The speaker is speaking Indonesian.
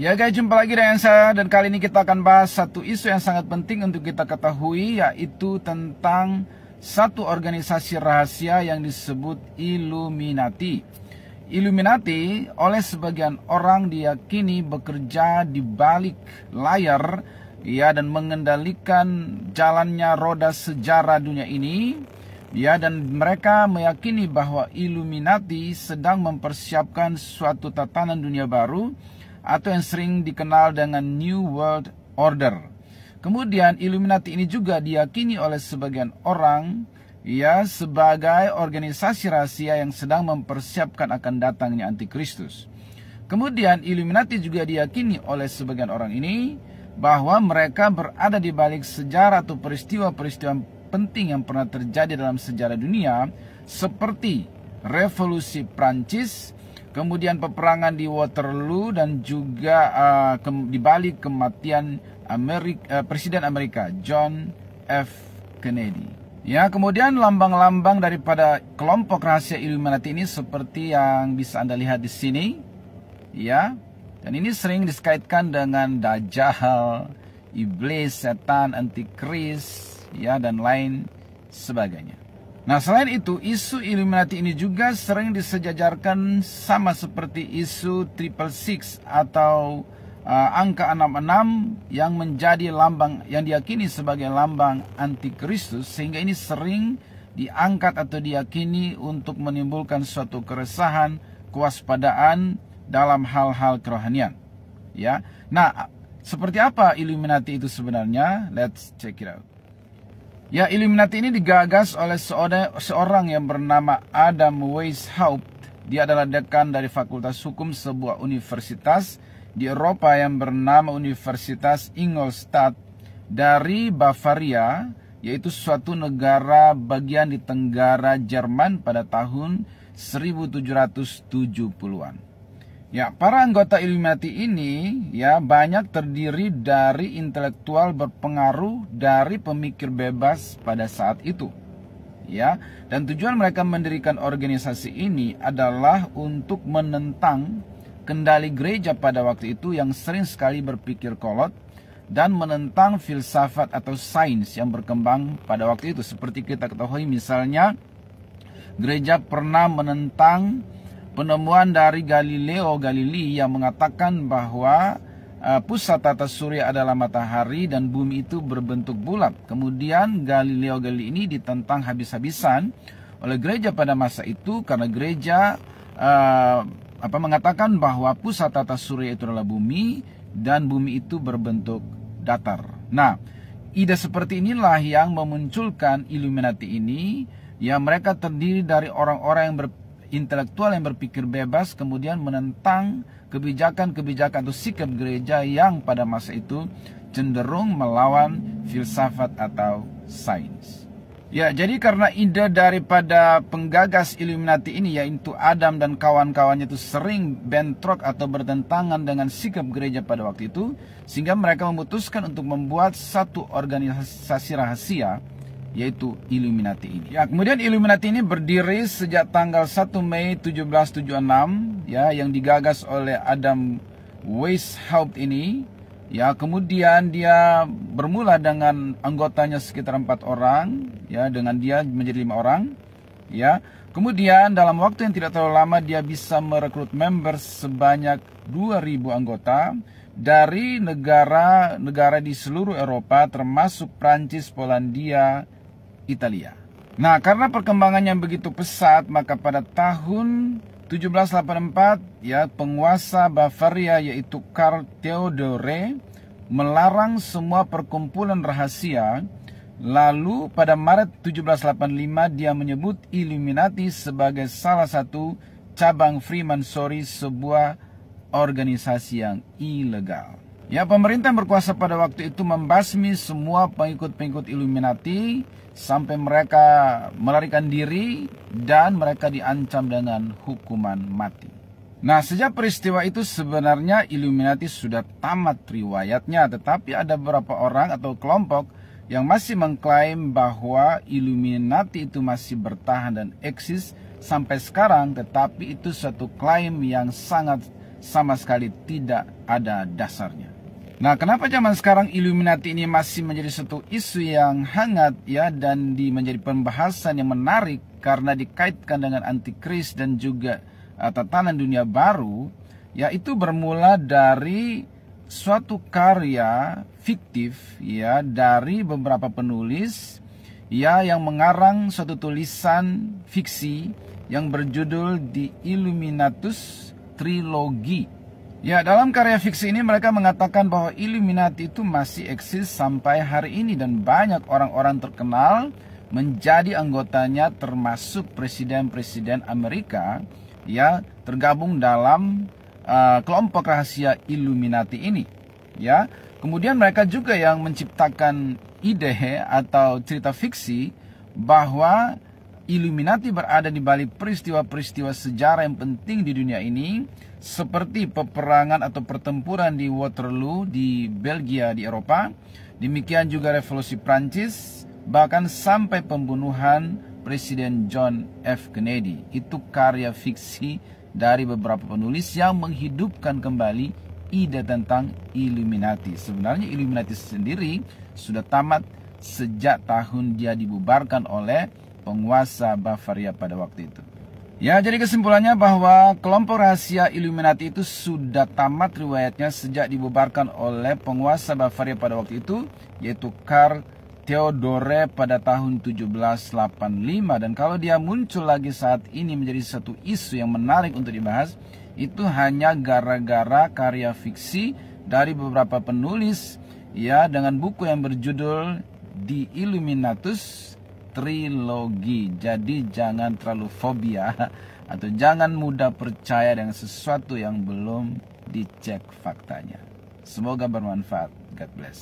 Ya guys, jumpa lagi dengan saya dan kali ini kita akan bahas satu isu yang sangat penting untuk kita ketahui yaitu tentang satu organisasi rahasia yang disebut Illuminati. Illuminati oleh sebagian orang diyakini bekerja di balik layar ya dan mengendalikan jalannya roda sejarah dunia ini ya dan mereka meyakini bahwa Illuminati sedang mempersiapkan suatu tatanan dunia baru atau yang sering dikenal dengan New World Order. Kemudian Illuminati ini juga diyakini oleh sebagian orang ya sebagai organisasi rahasia yang sedang mempersiapkan akan datangnya antikristus. Kemudian Illuminati juga diyakini oleh sebagian orang ini bahwa mereka berada di balik sejarah atau peristiwa-peristiwa penting yang pernah terjadi dalam sejarah dunia seperti revolusi Prancis, Kemudian peperangan di Waterloo dan juga uh, ke, di balik kematian Amerika, uh, Presiden Amerika John F. Kennedy. Ya, kemudian lambang-lambang daripada kelompok rahasia Illuminati ini seperti yang bisa Anda lihat di sini. Ya. Dan ini sering dikaitkan dengan dajjal, iblis, setan, antikris, ya dan lain sebagainya. Nah selain itu isu Illuminati ini juga sering disejajarkan sama seperti isu triple six atau uh, angka 66 yang menjadi lambang yang diyakini sebagai lambang antikristus sehingga ini sering diangkat atau diyakini untuk menimbulkan suatu keresahan, kewaspadaan dalam hal-hal kerohanian. Ya. Nah, seperti apa Illuminati itu sebenarnya? Let's check it out. Ya, Illuminati ini digagas oleh seorang, seorang yang bernama Adam Weishaupt. Dia adalah dekan dari Fakultas Hukum sebuah universitas di Eropa yang bernama Universitas Ingolstadt dari Bavaria, yaitu suatu negara bagian di Tenggara Jerman pada tahun 1770-an. Ya, para anggota Illuminati ini ya banyak terdiri dari intelektual berpengaruh dari pemikir bebas pada saat itu. Ya, dan tujuan mereka mendirikan organisasi ini adalah untuk menentang kendali gereja pada waktu itu yang sering sekali berpikir kolot dan menentang filsafat atau sains yang berkembang pada waktu itu. Seperti kita ketahui misalnya gereja pernah menentang penemuan dari Galileo Galilei yang mengatakan bahwa eh, pusat tata surya adalah matahari dan bumi itu berbentuk bulat. Kemudian Galileo Galilei ini ditentang habis-habisan oleh gereja pada masa itu karena gereja eh, apa mengatakan bahwa pusat tata surya itu adalah bumi dan bumi itu berbentuk datar. Nah, ide seperti inilah yang memunculkan Illuminati ini yang mereka terdiri dari orang-orang yang ber, intelektual yang berpikir bebas kemudian menentang kebijakan-kebijakan atau sikap gereja yang pada masa itu cenderung melawan filsafat atau sains. Ya, jadi karena ide daripada penggagas Illuminati ini yaitu Adam dan kawan-kawannya itu sering bentrok atau bertentangan dengan sikap gereja pada waktu itu, sehingga mereka memutuskan untuk membuat satu organisasi rahasia yaitu Illuminati ini. Ya, kemudian Illuminati ini berdiri sejak tanggal 1 Mei 1776 ya yang digagas oleh Adam Weishaupt ini. Ya, kemudian dia bermula dengan anggotanya sekitar 4 orang, ya, dengan dia menjadi 5 orang, ya. Kemudian dalam waktu yang tidak terlalu lama dia bisa merekrut member sebanyak 2000 anggota dari negara-negara di seluruh Eropa termasuk Prancis, Polandia, Italia. Nah, karena perkembangan yang begitu pesat, maka pada tahun 1784 ya penguasa Bavaria yaitu Karl Theodore melarang semua perkumpulan rahasia. Lalu pada Maret 1785 dia menyebut Illuminati sebagai salah satu cabang Freemasonry sebuah organisasi yang ilegal. Ya pemerintah berkuasa pada waktu itu membasmi semua pengikut-pengikut Illuminati sampai mereka melarikan diri dan mereka diancam dengan hukuman mati. Nah sejak peristiwa itu sebenarnya Illuminati sudah tamat riwayatnya tetapi ada beberapa orang atau kelompok yang masih mengklaim bahwa Illuminati itu masih bertahan dan eksis sampai sekarang tetapi itu suatu klaim yang sangat sama sekali tidak ada dasarnya. Nah, kenapa zaman sekarang Illuminati ini masih menjadi satu isu yang hangat ya dan di menjadi pembahasan yang menarik karena dikaitkan dengan antikris dan juga uh, tatanan dunia baru, yaitu bermula dari suatu karya fiktif ya dari beberapa penulis ya yang mengarang suatu tulisan fiksi yang berjudul The Illuminatus Trilogy Ya, dalam karya fiksi ini mereka mengatakan bahwa Illuminati itu masih eksis sampai hari ini dan banyak orang-orang terkenal menjadi anggotanya termasuk presiden-presiden Amerika ya tergabung dalam uh, kelompok rahasia Illuminati ini ya. Kemudian mereka juga yang menciptakan ide atau cerita fiksi bahwa Illuminati berada di balik peristiwa-peristiwa sejarah yang penting di dunia ini seperti peperangan atau pertempuran di Waterloo di Belgia di Eropa, demikian juga revolusi Prancis, bahkan sampai pembunuhan Presiden John F Kennedy. Itu karya fiksi dari beberapa penulis yang menghidupkan kembali ide tentang Illuminati. Sebenarnya Illuminati sendiri sudah tamat sejak tahun dia dibubarkan oleh penguasa Bavaria ya pada waktu itu. Ya, jadi kesimpulannya bahwa kelompok rahasia Illuminati itu sudah tamat riwayatnya sejak dibubarkan oleh penguasa Bavaria ya pada waktu itu, yaitu Karl Theodore pada tahun 1785. Dan kalau dia muncul lagi saat ini menjadi satu isu yang menarik untuk dibahas, itu hanya gara-gara karya fiksi dari beberapa penulis ya dengan buku yang berjudul The Illuminatus trilogi. Jadi jangan terlalu fobia atau jangan mudah percaya dengan sesuatu yang belum dicek faktanya. Semoga bermanfaat. God bless.